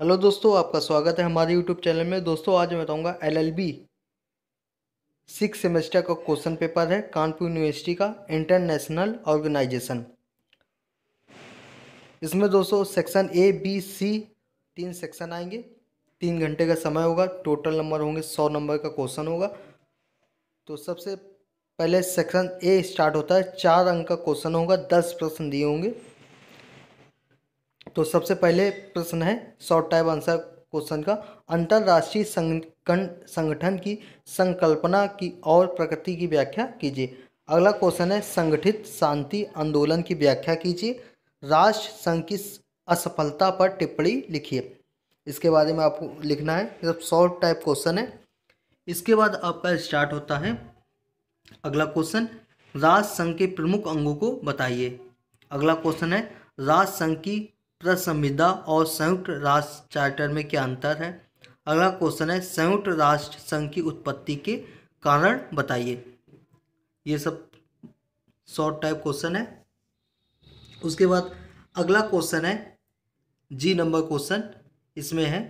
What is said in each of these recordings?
hello दोस्तों आपका स्वागत है हमारे यूट्यूब चैनल में दोस्तों आज मैं बताऊंगा एलएलबी सिक्स सेमेस्टर का क्वेश्चन पेपर है कानपुर यूनिवर्सिटी का इंटरनेशनल ऑर्गेनाइजेशन इसमें दोस्तों सेक्शन ए बी सी तीन सेक्शन आएंगे तीन घंटे का समय होगा टोटल नंबर होंगे सौ नंबर का क्वेश्चन होगा तो सबसे पहले सेक्शन ए स्टार्ट होता है चार अंक का क्वेश्चन होगा दस प्रश्न दिए होंगे तो सबसे पहले प्रश्न है शॉर्ट टाइप आंसर क्वेश्चन का अंतर्राष्ट्रीय संगठन की संकल्पना की और प्रकृति की व्याख्या कीजिए अगला क्वेश्चन है संगठित शांति आंदोलन की व्याख्या कीजिए राष्ट्र संघ की असफलता पर टिप्पणी लिखिए इसके बारे में आपको लिखना है सब शॉर्ट टाइप क्वेश्चन है इसके बाद आपका स्टार्ट होता है अगला क्वेश्चन राष्ट्र संघ के प्रमुख अंगों को बताइए अगला क्वेश्चन है राष्ट्र संघ की संविदा और संयुक्त राष्ट्र चार्टर में क्या अंतर है अगला क्वेश्चन है संयुक्त राष्ट्र संघ की उत्पत्ति के कारण बताइए ये सब शॉर्ट टाइप क्वेश्चन है उसके बाद अगला क्वेश्चन है जी नंबर क्वेश्चन इसमें है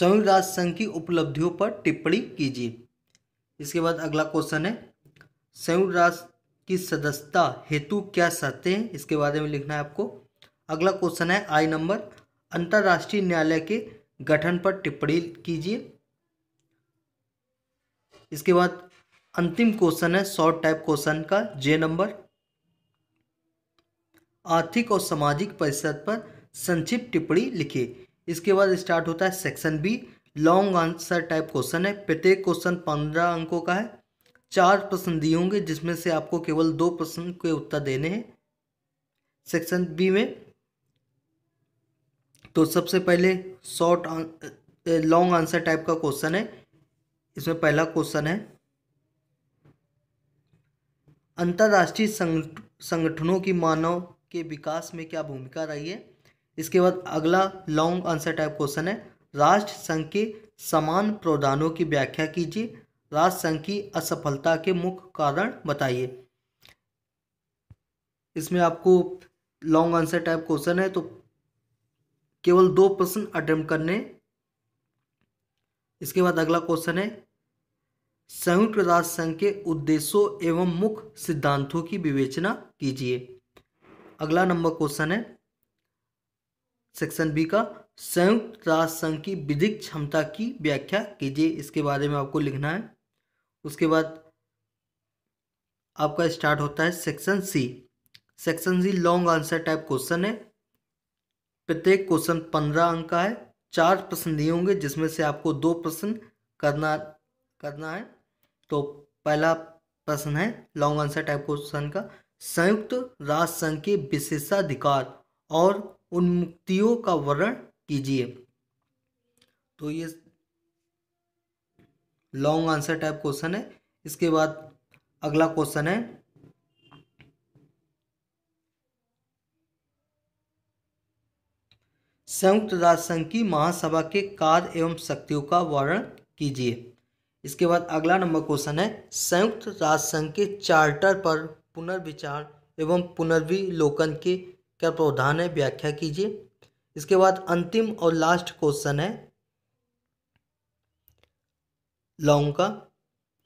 संयुक्त राष्ट्र संघ की उपलब्धियों पर टिप्पणी कीजिए इसके बाद अगला क्वेश्चन है संयुक्त राष्ट्र की सदस्यता हेतु क्या सहते हैं इसके बारे में लिखना है आपको अगला क्वेश्चन है आई नंबर अंतर्राष्ट्रीय न्यायालय के गठन पर टिप्पणी कीजिए इसके बाद अंतिम क्वेश्चन है शॉर्ट टाइप क्वेश्चन का जे नंबर आर्थिक और सामाजिक परिषद पर संक्षिप्त टिप्पणी लिखिए इसके बाद स्टार्ट होता है section B long answer type question है प्रत्येक क्वेश्चन पंद्रह अंकों का है चार प्रश्न दिए होंगे जिसमें से आपको केवल दो प्रश्न के उत्तर देने हैं सेक्शन बी में तो सबसे पहले शॉर्ट लॉन्ग आंसर टाइप का क्वेश्चन है इसमें पहला क्वेश्चन है अंतर्राष्ट्रीय संगठनों की मानव के विकास में क्या भूमिका रही है इसके बाद अगला लॉन्ग आंसर टाइप क्वेश्चन है राष्ट्र संघ के समान प्रावधानों की व्याख्या कीजिए राष्ट्र संघ की असफलता के मुख्य कारण बताइए इसमें आपको लॉन्ग आंसर टाइप क्वेश्चन है तो केवल दो प्रश्न अटेम्प्ट करने इसके बाद अगला क्वेश्चन है संयुक्त राष्ट्र संघ के उद्देश्यों एवं मुख्य सिद्धांतों की विवेचना कीजिए अगला नंबर क्वेश्चन है सेक्शन बी का संयुक्त राष्ट्र संघ की विधिक क्षमता की व्याख्या कीजिए इसके बारे में आपको लिखना है उसके बाद आपका स्टार्ट होता है section C section C long answer type question है प्रत्येक क्वेश्चन पंद्रह अंक का है चार प्रश्न दिए होंगे जिसमें से आपको दो प्रश्न करना करना है तो पहला प्रश्न है लॉन्ग आंसर टाइप क्वेश्चन का संयुक्त राष्ट्र संघ के विशेषाधिकार और मुक्तियों का वर्णन कीजिए तो ये लॉन्ग आंसर टाइप क्वेश्चन है इसके बाद अगला क्वेश्चन है संयुक्त राष्ट्र संघ की महासभा के कार्य एवं शक्तियों का वर्णन कीजिए इसके बाद अगला नंबर क्वेश्चन है संयुक्त राष्ट्र संघ के चार्टर पर पुनर्विचार एवं पुनर्विलोकन के क्या प्रावधान है व्याख्या कीजिए इसके बाद अंतिम और लास्ट क्वेश्चन है लॉन्ग का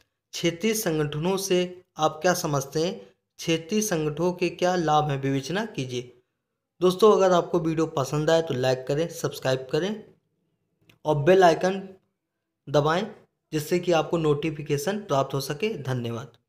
क्षेत्रीय संगठनों से आप क्या समझते हैं क्षेत्रीय संगठनों के क्या लाभ हैं विवेचना कीजिए दोस्तों अगर आपको वीडियो पसंद आए तो लाइक करें सब्सक्राइब करें और बेल आइकन दबाएं जिससे कि आपको नोटिफिकेशन प्राप्त हो सके धन्यवाद